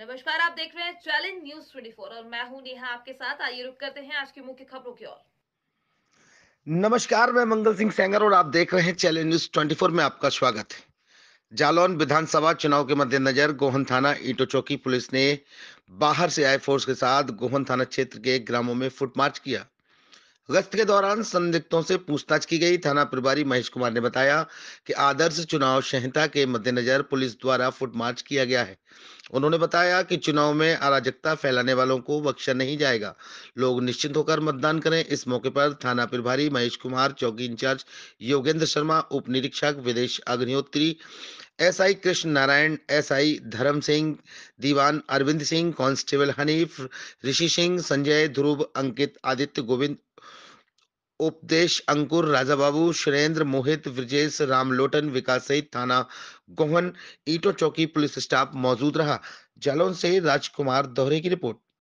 नमस्कार आप देख रहे हैं चैलेंज न्यूज 24 और मैं हूं नेहा आपके साथ आइए रुक करते हैं आज की मुख्य खबरों की ओर नमस्कार मैं मंगल सिंह सेंगर और आप देख रहे हैं चैलेंज न्यूज 24 में आपका स्वागत है जालौन विधानसभा चुनाव के मद्देनजर गोहन थाना ईटो चौकी पुलिस ने बाहर से आए फोर्स के साथ गोहन थाना क्षेत्र के ग्रामों में फुटमार्च किया गश्त के दौरान संदिग्धों से पूछताछ की गई थाना प्रभारी महेश कुमार ने बताया कि आदर्श चुनाव संहिता के मद्देनजर पुलिस द्वारा फुट मार्च किया गया है उन्होंने बताया कि चुनाव में अराजकता फैलाने वालों को बख्शा नहीं जाएगा लोग निश्चिंत होकर मतदान करें इस मौके पर थाना प्रभारी महेश कुमार चौकी इंचार्ज योगेंद्र शर्मा उप निरीक्षक Videsh Agnihotri S I Krishna Narayan S I Dharam Singh दीवान अरविंद सिंह कांस्टेबल हनीफ ऋषि सिंह संजय ध्रुव अंकित आदित्य गोविंद उपदेश अंकुर राजा बाबू सुरेंद्र मोहित ब्रजेश रामलोटन विकास सहित थाना गोहन ईटो चौकी पुलिस स्टाफ मौजूद रहा जालौन से राजकुमार दोहरे की रिपोर्ट